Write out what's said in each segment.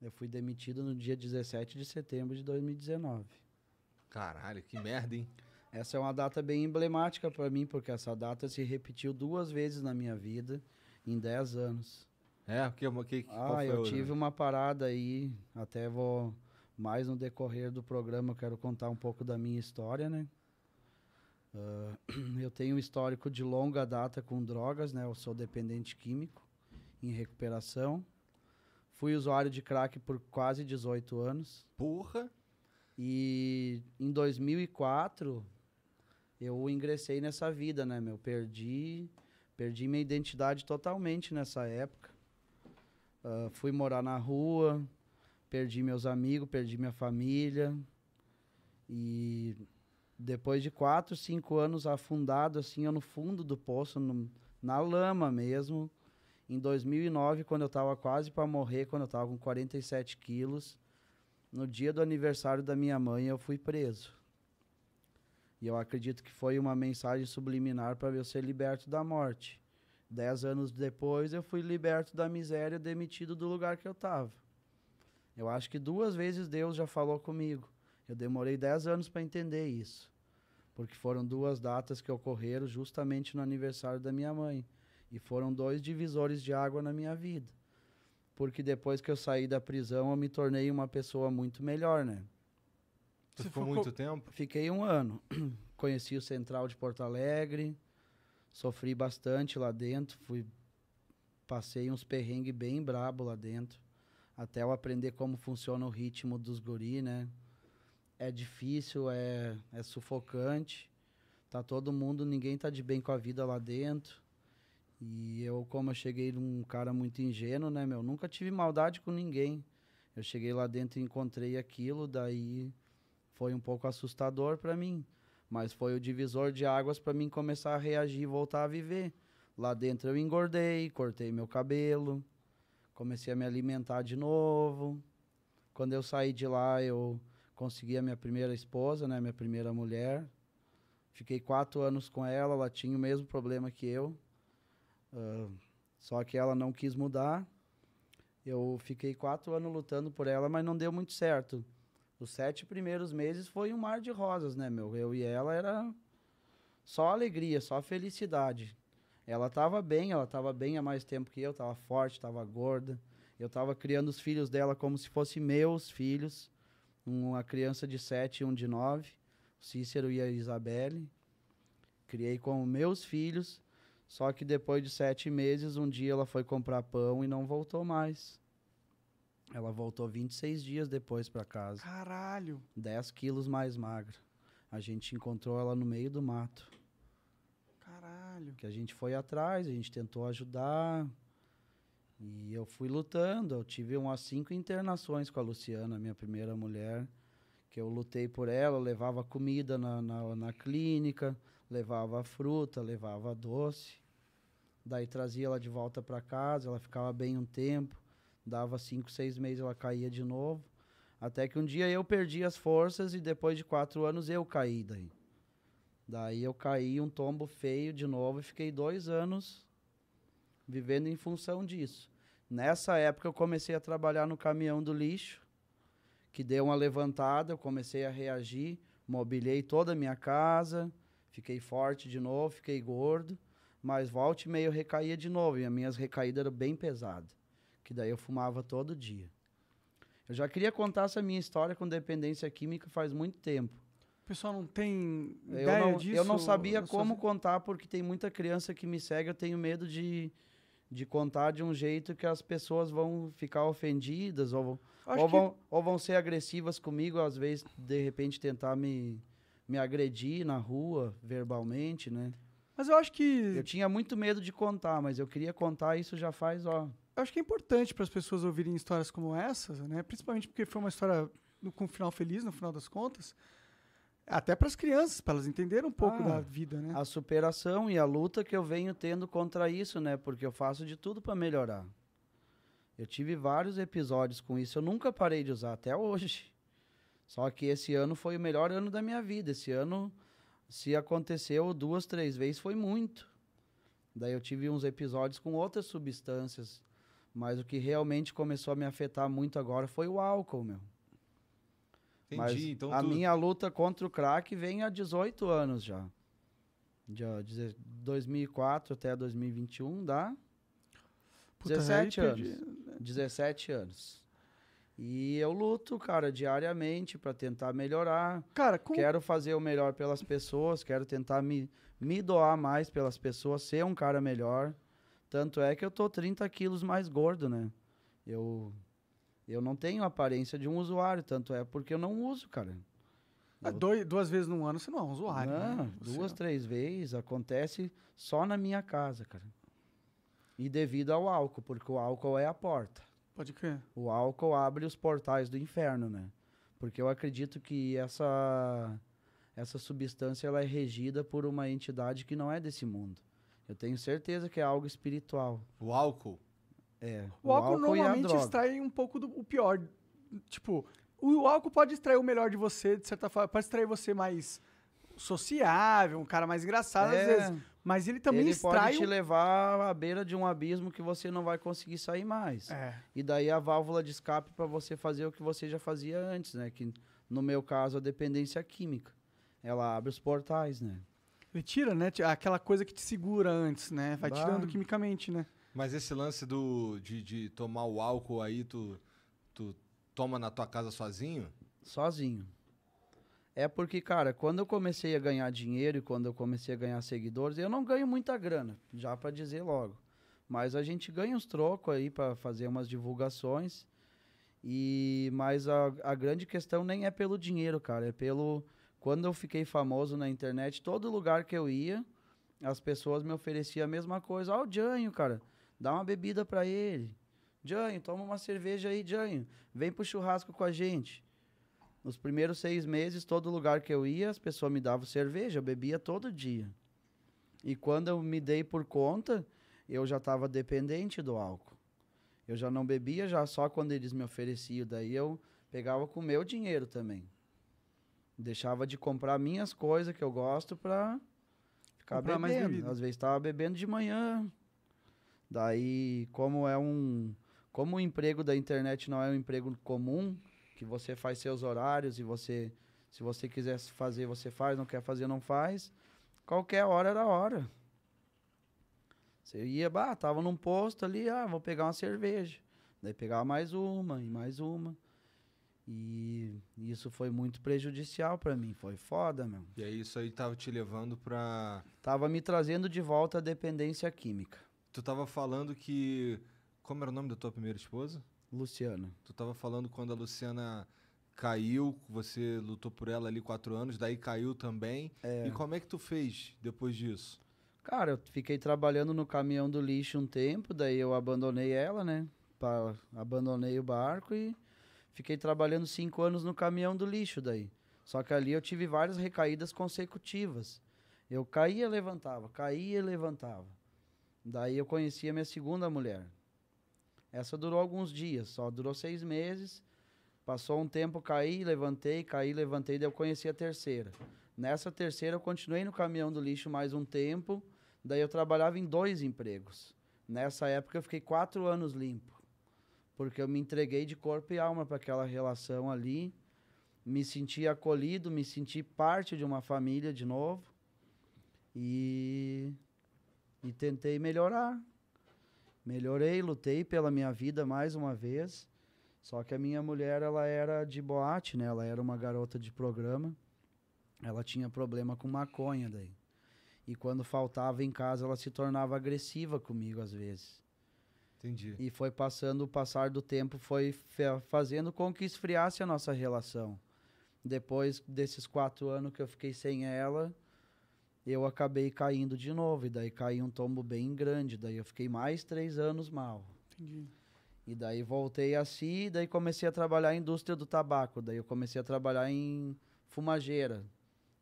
Eu fui demitido no dia 17 de setembro de 2019. Caralho, que merda, hein? Essa é uma data bem emblemática para mim, porque essa data se repetiu duas vezes na minha vida em 10 anos. É, porque que, que, Ah, eu tive uma parada aí, até vou mais no decorrer do programa, eu quero contar um pouco da minha história, né? Uh, eu tenho um histórico de longa data com drogas, né? Eu sou dependente químico em recuperação. Fui usuário de crack por quase 18 anos. Porra! E em 2004 eu ingressei nessa vida, né, meu? Perdi, perdi minha identidade totalmente nessa época. Uh, fui morar na rua, perdi meus amigos, perdi minha família. E depois de quatro, cinco anos afundado, assim, eu no fundo do poço, no, na lama mesmo, em 2009, quando eu estava quase para morrer, quando eu estava com 47 quilos, no dia do aniversário da minha mãe, eu fui preso. E eu acredito que foi uma mensagem subliminar para eu ser liberto da morte. Dez anos depois, eu fui liberto da miséria, demitido do lugar que eu estava. Eu acho que duas vezes Deus já falou comigo. Eu demorei dez anos para entender isso, porque foram duas datas que ocorreram justamente no aniversário da minha mãe. E foram dois divisores de água na minha vida. Porque depois que eu saí da prisão, eu me tornei uma pessoa muito melhor, né? Você ficou muito tempo? Fiquei um ano. Conheci o Central de Porto Alegre, sofri bastante lá dentro, fui passei uns perrengues bem brabo lá dentro, até eu aprender como funciona o ritmo dos guri, né? É difícil, é, é sufocante. Tá todo mundo, ninguém tá de bem com a vida lá dentro. E eu, como eu cheguei um cara muito ingênuo, né, meu? Nunca tive maldade com ninguém. Eu cheguei lá dentro e encontrei aquilo, daí foi um pouco assustador para mim. Mas foi o divisor de águas para mim começar a reagir e voltar a viver. Lá dentro eu engordei, cortei meu cabelo, comecei a me alimentar de novo. Quando eu saí de lá, eu consegui a minha primeira esposa, né, minha primeira mulher. Fiquei quatro anos com ela, ela tinha o mesmo problema que eu. Uh, só que ela não quis mudar. Eu fiquei quatro anos lutando por ela, mas não deu muito certo. Os sete primeiros meses foi um mar de rosas, né, meu? Eu e ela era só alegria, só felicidade. Ela estava bem, ela estava bem há mais tempo que eu, estava forte, estava gorda. Eu estava criando os filhos dela como se fossem meus filhos. Uma criança de sete e um de nove, Cícero e a Isabelle. Criei como meus filhos. Só que depois de sete meses, um dia ela foi comprar pão e não voltou mais. Ela voltou 26 dias depois para casa. Caralho! 10 quilos mais magra. A gente encontrou ela no meio do mato. Caralho! Que a gente foi atrás, a gente tentou ajudar. E eu fui lutando. Eu tive umas cinco internações com a Luciana, minha primeira mulher. Que eu lutei por ela, levava comida na, na, na clínica, levava fruta, levava doce Daí trazia ela de volta para casa, ela ficava bem um tempo, dava cinco, seis meses, ela caía de novo. Até que um dia eu perdi as forças e depois de quatro anos eu caí daí. Daí eu caí um tombo feio de novo e fiquei dois anos vivendo em função disso. Nessa época eu comecei a trabalhar no caminhão do lixo, que deu uma levantada, eu comecei a reagir, mobilei toda a minha casa, fiquei forte de novo, fiquei gordo. Mas volte e meio eu recaía de novo. E as minhas recaídas eram bem pesadas. Que daí eu fumava todo dia. Eu já queria contar essa minha história com dependência química faz muito tempo. O pessoal não tem eu ideia não, disso? Eu não sabia como contar, porque tem muita criança que me segue. Eu tenho medo de, de contar de um jeito que as pessoas vão ficar ofendidas ou, ou vão, que... ou vão ser agressivas comigo. Às vezes, de repente, tentar me, me agredir na rua verbalmente, né? Mas eu acho que. Eu tinha muito medo de contar, mas eu queria contar isso já faz, ó. Eu acho que é importante para as pessoas ouvirem histórias como essas, né? Principalmente porque foi uma história no, com um final feliz, no final das contas. Até para as crianças, para elas entenderem um pouco ah, da vida, né? A superação e a luta que eu venho tendo contra isso, né? Porque eu faço de tudo para melhorar. Eu tive vários episódios com isso, eu nunca parei de usar até hoje. Só que esse ano foi o melhor ano da minha vida. Esse ano se aconteceu duas, três vezes, foi muito. Daí eu tive uns episódios com outras substâncias, mas o que realmente começou a me afetar muito agora foi o álcool, meu. Entendi. Mas então a tu... minha luta contra o crack vem há 18 anos já. De 2004 até 2021 dá Puta, 17 anos. Perdi. 17 anos. E eu luto, cara, diariamente para tentar melhorar. Cara, quero fazer o melhor pelas pessoas, quero tentar me, me doar mais pelas pessoas, ser um cara melhor. Tanto é que eu tô 30 quilos mais gordo, né? Eu, eu não tenho aparência de um usuário, tanto é porque eu não uso, cara. Ah, dois, duas vezes no ano você não é um usuário. Né? Não, né? duas, três vezes acontece só na minha casa, cara. E devido ao álcool, porque o álcool é a porta. Pode crer. O álcool abre os portais do inferno, né? Porque eu acredito que essa essa substância ela é regida por uma entidade que não é desse mundo. Eu tenho certeza que é algo espiritual. O álcool? É. O, o álcool, álcool, normalmente extrai um pouco do o pior. Tipo, o álcool pode extrair o melhor de você, de certa forma. Pode extrair você mais sociável, um cara mais engraçado, é. às vezes. Mas ele também ele extrai... pode te levar à beira de um abismo que você não vai conseguir sair mais. É. E daí a válvula de escape para você fazer o que você já fazia antes, né? Que no meu caso a dependência química. Ela abre os portais, né? Ele tira, né? Aquela coisa que te segura antes, né? Vai bah. tirando quimicamente, né? Mas esse lance do, de, de tomar o álcool aí, tu, tu toma na tua casa sozinho? Sozinho. É porque, cara, quando eu comecei a ganhar dinheiro e quando eu comecei a ganhar seguidores, eu não ganho muita grana, já para dizer logo. Mas a gente ganha uns trocos aí para fazer umas divulgações. E mas a, a grande questão nem é pelo dinheiro, cara, é pelo quando eu fiquei famoso na internet, todo lugar que eu ia, as pessoas me ofereciam a mesma coisa. Ó, oh, o Janho, cara, dá uma bebida para ele. Janho, toma uma cerveja aí, Janho. Vem pro churrasco com a gente. Nos primeiros seis meses, todo lugar que eu ia, as pessoas me davam cerveja, eu bebia todo dia. E quando eu me dei por conta, eu já estava dependente do álcool. Eu já não bebia já só quando eles me ofereciam, daí eu pegava com o meu dinheiro também. Deixava de comprar minhas coisas que eu gosto para ficar comprar bebendo. Às vezes estava bebendo de manhã. Daí, como é um como o emprego da internet não é um emprego comum, que você faz seus horários e você, se você quiser fazer, você faz, não quer fazer, não faz. Qualquer hora era hora. Você ia, bah, tava num posto ali, ah, vou pegar uma cerveja. Daí pegava mais uma e mais uma. E isso foi muito prejudicial para mim, foi foda, meu. E aí isso aí tava te levando pra... Tava me trazendo de volta a dependência química. Tu tava falando que... Como era o nome da tua primeira esposa? Luciana. Tu estava falando quando a Luciana caiu, você lutou por ela ali quatro anos, daí caiu também. É. E como é que tu fez depois disso? Cara, eu fiquei trabalhando no caminhão do lixo um tempo, daí eu abandonei ela, né? Pra, abandonei o barco e fiquei trabalhando cinco anos no caminhão do lixo daí. Só que ali eu tive várias recaídas consecutivas. Eu caía, levantava, caía, levantava. Daí eu conhecia minha segunda mulher, essa durou alguns dias, só durou seis meses. Passou um tempo, caí, levantei, caí, levantei, daí eu conheci a terceira. Nessa terceira eu continuei no caminhão do lixo mais um tempo, daí eu trabalhava em dois empregos. Nessa época eu fiquei quatro anos limpo, porque eu me entreguei de corpo e alma para aquela relação ali, me senti acolhido, me senti parte de uma família de novo e, e tentei melhorar, Melhorei, lutei pela minha vida mais uma vez. Só que a minha mulher, ela era de boate, né? Ela era uma garota de programa. Ela tinha problema com maconha daí. E quando faltava em casa, ela se tornava agressiva comigo às vezes. Entendi. E foi passando, o passar do tempo foi fazendo com que esfriasse a nossa relação. Depois desses quatro anos que eu fiquei sem ela, eu acabei caindo de novo, e daí caiu um tombo bem grande, daí eu fiquei mais três anos mal. Entendi. E daí voltei assim, e daí comecei a trabalhar na indústria do tabaco, daí eu comecei a trabalhar em fumageira,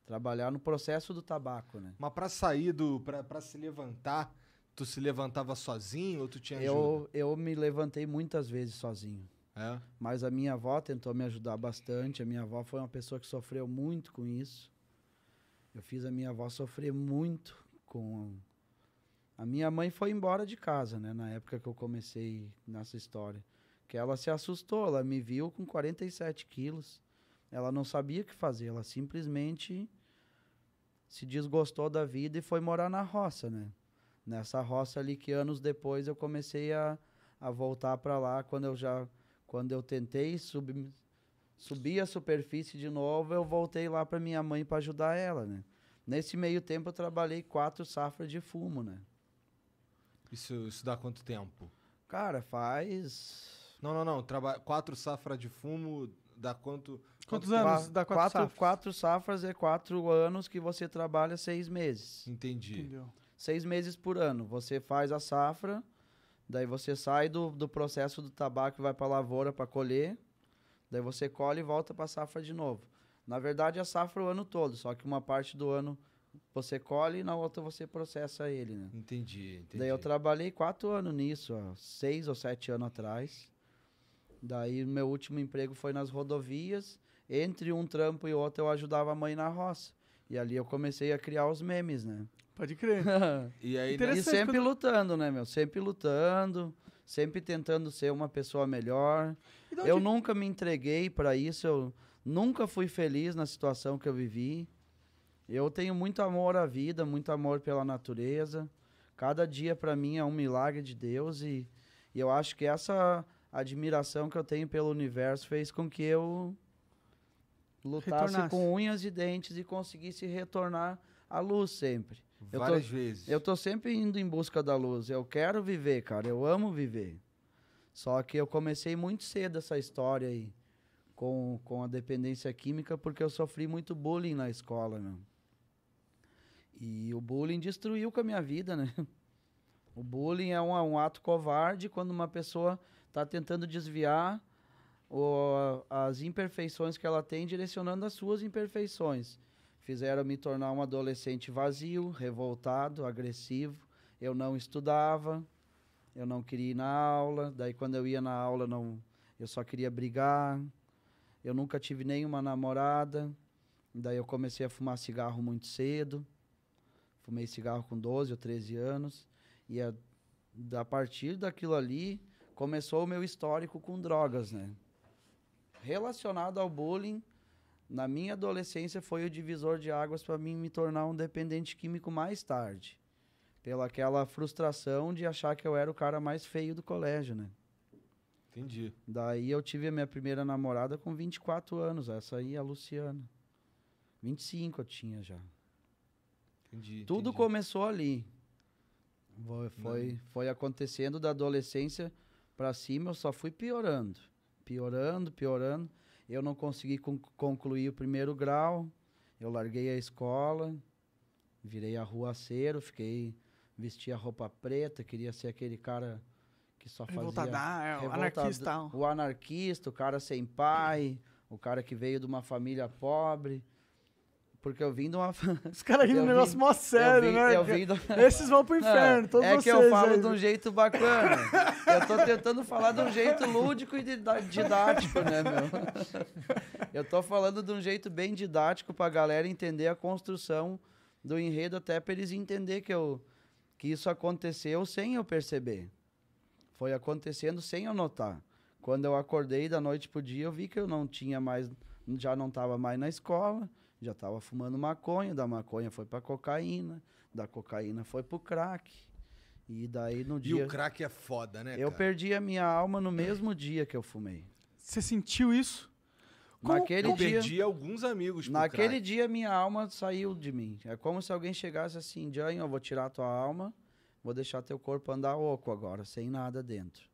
trabalhar no processo do tabaco, né? Mas para sair do, para se levantar, tu se levantava sozinho ou tu tinha ajuda? Eu, eu me levantei muitas vezes sozinho. É? Mas a minha avó tentou me ajudar bastante, a minha avó foi uma pessoa que sofreu muito com isso. Eu fiz a minha avó sofrer muito com. A minha mãe foi embora de casa, né? Na época que eu comecei nessa história. Que ela se assustou, ela me viu com 47 quilos. Ela não sabia o que fazer, ela simplesmente se desgostou da vida e foi morar na roça, né? Nessa roça ali que anos depois eu comecei a, a voltar para lá quando eu já quando eu tentei subir Subi a superfície de novo, eu voltei lá para minha mãe para ajudar ela, né? Nesse meio tempo eu trabalhei quatro safras de fumo, né? Isso, isso dá quanto tempo? Cara, faz. Não, não, não. Traba... Quatro safras de fumo dá quanto. Quantos quatro, anos dá quatro, quatro safras? Quatro safras é quatro anos que você trabalha seis meses. Entendi. Entendeu? Seis meses por ano. Você faz a safra, daí você sai do, do processo do tabaco e vai para a lavoura para colher. Daí você colhe e volta para a safra de novo. Na verdade, a safra é o ano todo, só que uma parte do ano você colhe e na outra você processa ele, né? Entendi, entendi. Daí eu trabalhei quatro anos nisso, ó, seis ou sete anos atrás. Daí meu último emprego foi nas rodovias. Entre um trampo e outro eu ajudava a mãe na roça. E ali eu comecei a criar os memes, né? Pode crer. e aí e sempre quando... lutando, né, meu? Sempre lutando sempre tentando ser uma pessoa melhor. Eu nunca me entreguei para isso, eu nunca fui feliz na situação que eu vivi. Eu tenho muito amor à vida, muito amor pela natureza. Cada dia para mim é um milagre de Deus e, e eu acho que essa admiração que eu tenho pelo universo fez com que eu lutasse com unhas e dentes e conseguisse retornar à luz sempre. Várias eu tô, vezes. Eu tô sempre indo em busca da luz. Eu quero viver, cara. Eu amo viver. Só que eu comecei muito cedo essa história aí com, com a dependência química porque eu sofri muito bullying na escola, meu. E o bullying destruiu com a minha vida, né? O bullying é um, um ato covarde quando uma pessoa está tentando desviar o, as imperfeições que ela tem, direcionando as suas imperfeições fizeram me tornar um adolescente vazio, revoltado, agressivo. Eu não estudava, eu não queria ir na aula, daí quando eu ia na aula não, eu só queria brigar. Eu nunca tive nenhuma namorada. Daí eu comecei a fumar cigarro muito cedo. Fumei cigarro com 12 ou 13 anos e a, a partir daquilo ali começou o meu histórico com drogas, né? Relacionado ao bullying, na minha adolescência foi o divisor de águas para mim me tornar um dependente químico mais tarde. Pela aquela frustração de achar que eu era o cara mais feio do colégio, né? Entendi. Daí eu tive a minha primeira namorada com 24 anos, essa aí, a Luciana. 25 eu tinha já. Entendi. Tudo entendi. começou ali. Foi, foi, hum. foi acontecendo da adolescência para cima, eu só fui piorando. Piorando, piorando. Eu não consegui concluir o primeiro grau, eu larguei a escola, virei a arruaceiro, fiquei vestia roupa preta, queria ser aquele cara que só fazia é revoltado, anarquista, o anarquista, o cara sem pai, o cara que veio de uma família pobre. Porque eu vim de uma. Os caras rindo um negócio mó sério, né? Eu vim do... Esses vão pro é, inferno, ah, todos é vocês. É que eu falo aí. de um jeito bacana. eu tô tentando falar de um jeito lúdico e didático, né, meu? eu tô falando de um jeito bem didático pra galera entender a construção do enredo, até pra eles entenderem que, eu, que isso aconteceu sem eu perceber. Foi acontecendo sem eu notar. Quando eu acordei da noite pro dia, eu vi que eu não tinha mais. Já não tava mais na escola já estava fumando maconha, da maconha foi para cocaína, da cocaína foi para o crack. E daí no dia. E o crack é foda, né? Eu cara? perdi a minha alma no mesmo dia que eu fumei. Você sentiu isso? Como? Naquele eu dia, perdi alguns amigos. Naquele crack. dia minha alma saiu de mim. É como se alguém chegasse assim, Jânio, eu vou tirar tua alma, vou deixar teu corpo andar oco agora, sem nada dentro.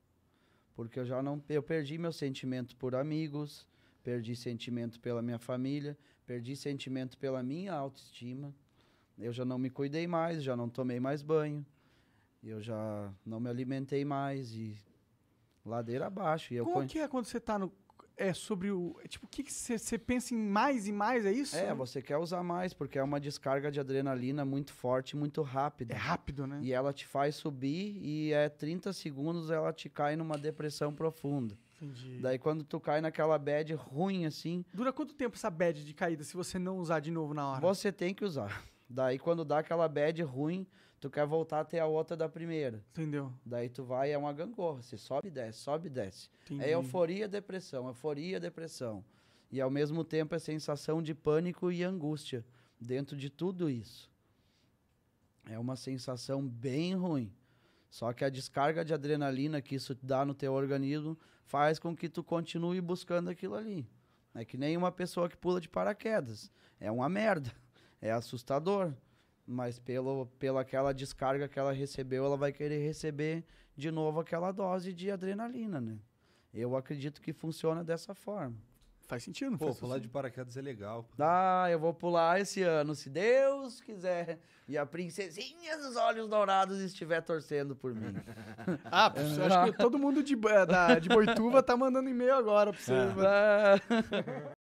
Porque eu já não. Eu perdi meu sentimento por amigos, perdi sentimento pela minha família, perdi sentimento pela minha autoestima. Eu já não me cuidei mais, já não tomei mais banho, eu já não me alimentei mais e ladeira abaixo. E Como eu... que é quando você está no é sobre o. É, tipo, o que você pensa em mais e mais, é isso? É, você quer usar mais, porque é uma descarga de adrenalina muito forte, muito rápida. É rápido, né? E ela te faz subir e é 30 segundos ela te cai numa depressão profunda. Entendi. Daí quando tu cai naquela bad ruim assim. Dura quanto tempo essa bad de caída se você não usar de novo na hora? Você tem que usar. Daí quando dá aquela bad ruim, tu quer voltar até a outra da primeira. Entendeu? Daí tu vai, é uma gangorra. Você sobe e desce, sobe e desce. É Entendi. É euforia, depressão, euforia, depressão. E ao mesmo tempo é sensação de pânico e angústia dentro de tudo isso. É uma sensação bem ruim. Só que a descarga de adrenalina que isso dá no teu organismo faz com que tu continue buscando aquilo ali. É que nem uma pessoa que pula de paraquedas. É uma merda. É assustador. Mas pelo, pela aquela descarga que ela recebeu, ela vai querer receber de novo aquela dose de adrenalina, né? Eu acredito que funciona dessa forma. Faz sentido, não Pô, faz pular de paraquedas é legal. Ah, eu vou pular esse ano, se Deus quiser. E a princesinha dos olhos dourados estiver torcendo por mim. ah, pô, acho que todo mundo de, é, da, de Boituva tá mandando e-mail agora pra você. É.